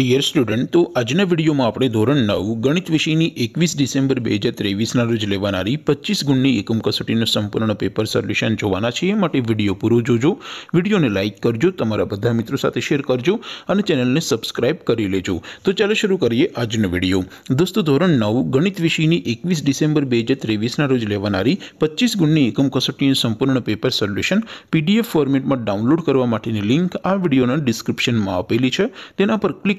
dear student તો આજના વિડીયોમાં આપણે ધોરણ નવ ગણિત વિષયની એકવીસ ડિસેમ્બર બે હજાર ત્રેવીસના રોજ લેવાનારી પચીસ ગુણની એકમ કસોટીનું સંપૂર્ણ પેપર સોલ્યુશન જોવાના છે એ માટે વિડીયો પૂરો જોજો વિડીયોને લાઇક કરજો તમારા બધા મિત્રો સાથે શેર કરજો અને ચેનલને સબસ્ક્રાઇબ કરી લેજો તો ચાલો શરૂ કરીએ આજનો વિડીયો દોસ્તો ધોરણ નવ ગણિત વિષયની એકવીસ ડિસેમ્બર બે હજાર ત્રેવીસના રોજ લેવાનારી પચીસ ગુણની એકમ કસોટીનું સંપૂર્ણ પેપર સોલ્યુશન પીડીએફ ફોર્મેટમાં ડાઉનલોડ કરવા માટેની લિંક આ વિડીયોના ડિસ્ક્રિપ્શનમાં આપેલી છે તેના પર ક્લિક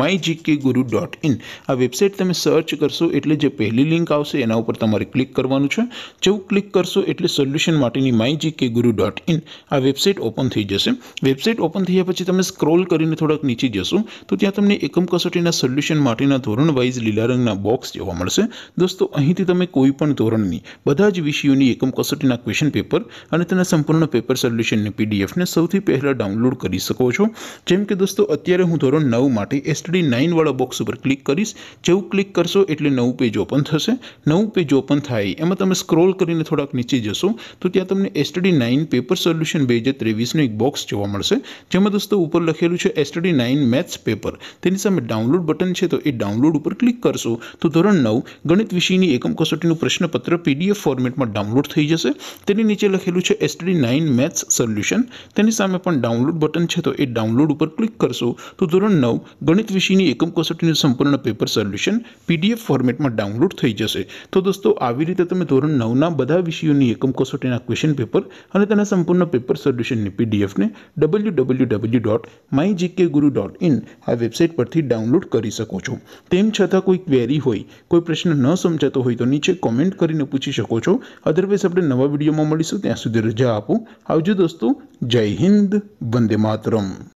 mygkguru.in આ વેબસાઈટ તમે સર્ચ કરશો એટલે જે પહેલી લિંક આવશે એના ઉપર તમારે ક્લિક કરવાનું છે જેવું ક્લિક કરશો એટલે સોલ્યુશન માટેની mygkguru.in આ વેબસાઈટ ઓપન થઈ જશે વેબસાઈટ ઓપન થઈયા પછી તમે સ્ક્રોલ કરીને થોડક નીચે જશો તો ત્યાં તમને એકમ કસોટીના સોલ્યુશન માટેના ધોરણ વાઇઝ લીલા રંગના બોક્સ જોવા મળશે દોસ્તો અહીંથી તમે કોઈ પણ ધોરણની બધા જ વિષયોની એકમ કસોટીના ક્વેશ્ચન પેપર અને તેના સંપૂર્ણ પેપર સોલ્યુશન ને પીડીએફ ને સૌથી પહેલા ડાઉનલોડ કરી શકો છો જેમ કે દોસ્તો અત્યારે હું ધોરણ 9 માટે STD 9 વાળો બોક્સ ઉપર ક્લિક કરશો જેવું ક્લિક કરશો એટલે નવું પેજ ઓપન થશે નવું પેજ ઓપન થાય એમાં તમે સ્ક્રોલ કરીને થોડક નીચે જશો તો ત્યાં તમને STD 9 પેપર સોલ્યુશન 2023 નો એક બોક્સ જોવા મળશે જેમ મે દોસ્તો ઉપર લખેલું છે STD 9 मैथ्स પેપર તેની સામે ડાઉનલોડ બટન છે તો એ ડાઉનલોડ ઉપર ક્લિક કરશો તો ધોરણ 9 ગણિત વિષયની એકમ કસોટીનું પ્રશ્નપત્ર PDF ફોર્મેટમાં ડાઉનલોડ થઈ જશે તેની નીચે લખેલું છે STD 9 मैथ्स સોલ્યુશન તેની સામે પણ ડાઉનલોડ બટન છે તો એ ડાઉનલોડ ઉપર ક્લિક કરશો તો ધોરણ 9 ગણ વિષિની એકમ કોસોટીનું સંપૂર્ણ પેપર સોલ્યુશન પીડીએફ ફોર્મેટમાં ડાઉનલોડ થઈ જશે તો દોસ્તો આવી રીતે તમે ધોરણ 9 ના બધા વિષયોની એકમ કોસોટીના ક્વેશ્ચન પેપર અને તેના સંપૂર્ણ પેપર સોલ્યુશનની પીડીએફ ને www.mygkguru.in આ વેબસાઈટ પરથી ડાઉનલોડ કરી શકો છો તેમ છતાં કોઈ ક્વેરી હોય કોઈ પ્રશ્ન ન સમજાતો હોય તો નીચે કમેન્ટ કરીને પૂછી શકો છો અધરવેઝ અપને નવા વિડિયોમાં મળીશું ત્યાં સુધી રજા આપો આવજો દોસ્તો જય હિન્દ વંદે માતરમ